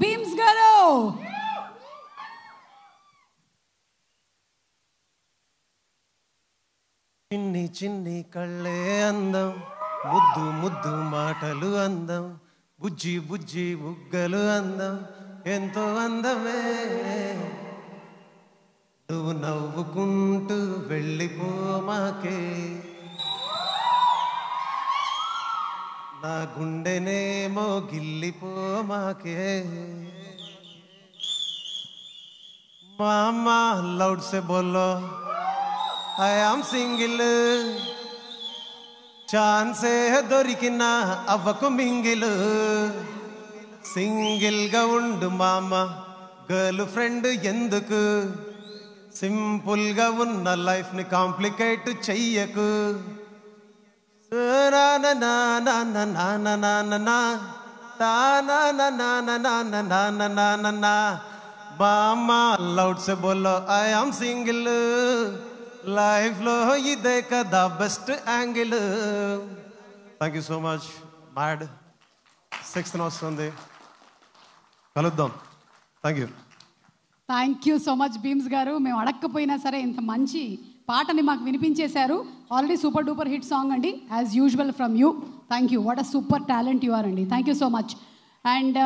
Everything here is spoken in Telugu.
భీమ్స్ గారు చిన్ని చిన్ని కళ్ళే అందం ముద్దు ముద్దు మాటలు అందం బుజ్జి బుజ్జి బుగ్గలు అందం ఎంతో అందమే నువ్వు నవ్వుకుంటూ వెళ్ళిపో మాకే నా గుండెనేమో గిల్లిపోమాకే మామా లౌడ్ సే బోలో ఐ యామ్ సింగిల్ ఛాన్సే దొరికిన అవ్వకు మింగిల్ సింగిల్గా ఉండు మామా గర్ల్ ఫ్రెండ్ ఎందుకు సింపుల్గా ఉన్న లైఫ్ని కాంప్లికేట్ చెయ్యకు బామ్మ లౌడ్ సే బోల్లో ఐ ఆమ్ సింగిల్ లైఫ్లో ఇదే కదా best angle thank you so much బ్యాడ్ సిక్స్త్ వస్తుంది కలుద్దాం thank you thank you so much Bheems గారు మేము అడగకపోయినా సరే ఇంత మంచి పాటని మాకు వినిపించేశారు already super duper hit song అండి as usual from you thank you what a super talent you are అండి thank you so much and